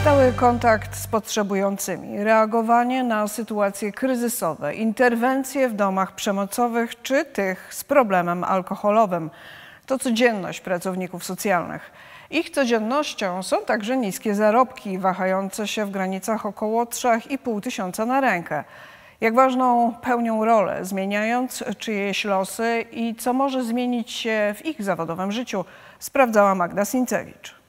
Stały kontakt z potrzebującymi, reagowanie na sytuacje kryzysowe, interwencje w domach przemocowych czy tych z problemem alkoholowym to codzienność pracowników socjalnych. Ich codziennością są także niskie zarobki, wahające się w granicach około 3,5 tysiąca na rękę. Jak ważną pełnią rolę, zmieniając czyjeś losy i co może zmienić się w ich zawodowym życiu, sprawdzała Magda Sincewicz.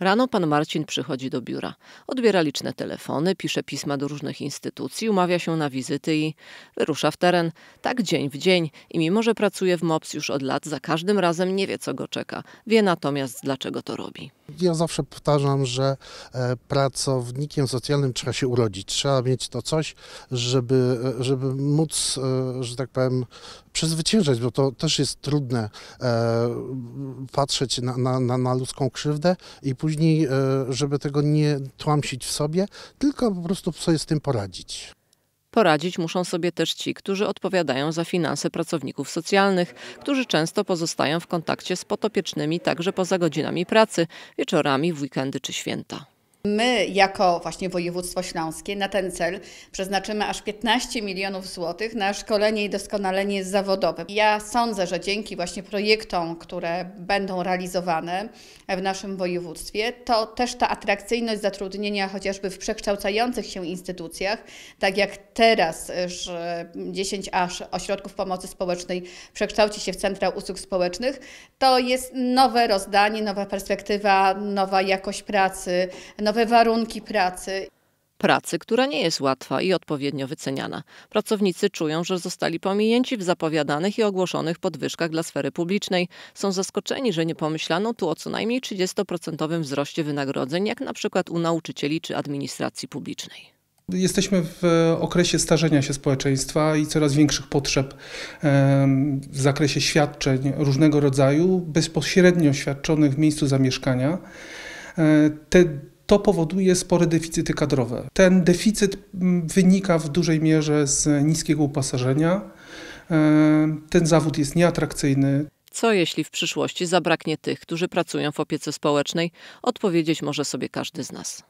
Rano pan Marcin przychodzi do biura. Odbiera liczne telefony, pisze pisma do różnych instytucji, umawia się na wizyty i wyrusza w teren. Tak dzień w dzień i mimo, że pracuje w MOPS już od lat, za każdym razem nie wie, co go czeka. Wie natomiast, dlaczego to robi. Ja zawsze powtarzam, że e, pracownikiem socjalnym trzeba się urodzić. Trzeba mieć to coś, żeby, e, żeby móc, e, że tak powiem, przezwyciężać, bo to też jest trudne patrzeć na, na, na ludzką krzywdę i później, żeby tego nie tłamsić w sobie, tylko po prostu sobie z tym poradzić. Poradzić muszą sobie też ci, którzy odpowiadają za finanse pracowników socjalnych, którzy często pozostają w kontakcie z potopiecznymi także poza godzinami pracy, wieczorami, w weekendy czy święta. My, jako właśnie województwo śląskie, na ten cel przeznaczymy aż 15 milionów złotych na szkolenie i doskonalenie zawodowe. Ja sądzę, że dzięki właśnie projektom, które będą realizowane w naszym województwie, to też ta atrakcyjność zatrudnienia chociażby w przekształcających się instytucjach, tak jak teraz, że 10 aż ośrodków pomocy społecznej przekształci się w centra usług społecznych, to jest nowe rozdanie, nowa perspektywa, nowa jakość pracy, nowe nowe warunki pracy. Pracy, która nie jest łatwa i odpowiednio wyceniana. Pracownicy czują, że zostali pominięci w zapowiadanych i ogłoszonych podwyżkach dla sfery publicznej. Są zaskoczeni, że nie pomyślano tu o co najmniej 30% wzroście wynagrodzeń, jak na przykład u nauczycieli czy administracji publicznej. Jesteśmy w e, okresie starzenia się społeczeństwa i coraz większych potrzeb w zakresie świadczeń różnego rodzaju, bezpośrednio świadczonych w miejscu zamieszkania. E, te to powoduje spore deficyty kadrowe. Ten deficyt mm, wynika w dużej mierze z niskiego uposażenia. E, ten zawód jest nieatrakcyjny. Co jeśli w przyszłości zabraknie tych, którzy pracują w opiece społecznej? Odpowiedzieć może sobie każdy z nas.